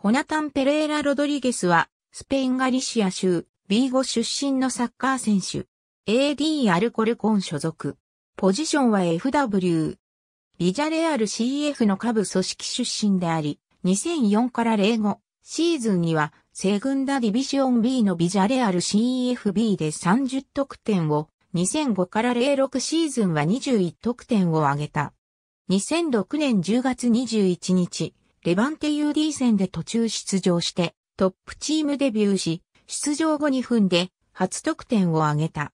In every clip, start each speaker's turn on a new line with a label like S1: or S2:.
S1: ホナタン・ペレーラ・ロドリゲスは、スペインガリシア州、ビーゴ出身のサッカー選手。AD アルコルコン所属。ポジションは FW。ビジャレアル CF の下部組織出身であり、2004から05シーズンには、セグンダディビジョン B のビジャレアル CFB で30得点を、2005から06シーズンは21得点を挙げた。2006年10月21日、レバンテ UD 戦で途中出場して、トップチームデビューし、出場後2分で初得点を挙げた。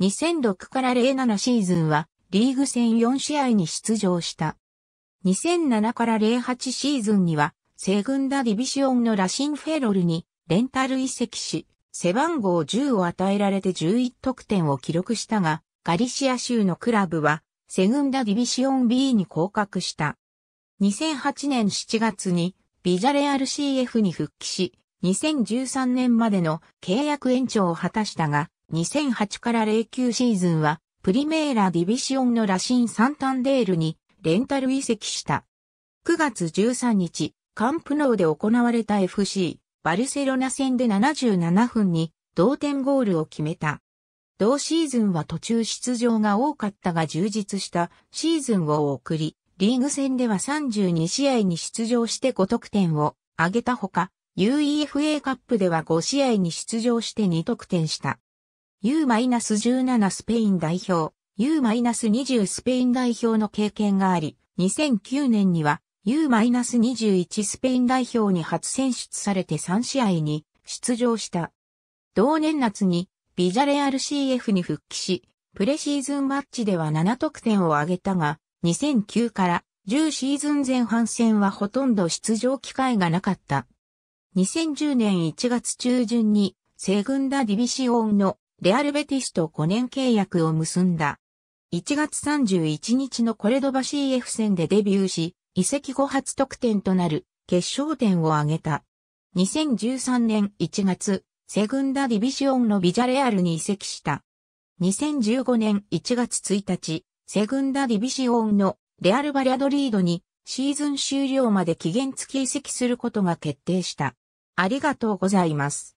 S1: 2006から07シーズンはリーグ戦4試合に出場した。2007から08シーズンにはセグンダディビシオンのラシンフェロルにレンタル移籍し、背番号10を与えられて11得点を記録したが、ガリシア州のクラブはセグンダディビシオン B に降格した。2008年7月にビジャレアル CF に復帰し、2013年までの契約延長を果たしたが、2008から09シーズンはプリメーラディビシオンのラシン・サンタンデールにレンタル移籍した。9月13日、カンプノーで行われた FC バルセロナ戦で77分に同点ゴールを決めた。同シーズンは途中出場が多かったが充実したシーズンを送り、リーグ戦では32試合に出場して5得点を挙げたほか、UEFA カップでは5試合に出場して2得点した。U-17 スペイン代表、U-20 スペイン代表の経験があり、2009年には U-21 スペイン代表に初選出されて3試合に出場した。同年夏にビジャレアル CF に復帰し、プレシーズンマッチでは7得点を挙げたが、2009から10シーズン前半戦はほとんど出場機会がなかった。2010年1月中旬に、セグンダディビシオンのレアルベティスと5年契約を結んだ。1月31日のコレドバ CF 戦でデビューし、移籍後初得点となる決勝点を挙げた。2013年1月、セグンダディビシオンのビジャレアルに移籍した。2015年1月1日、セグンダ・ディビシオンのレアル・バリャドリードにシーズン終了まで期限付き移籍することが決定した。ありがとうございます。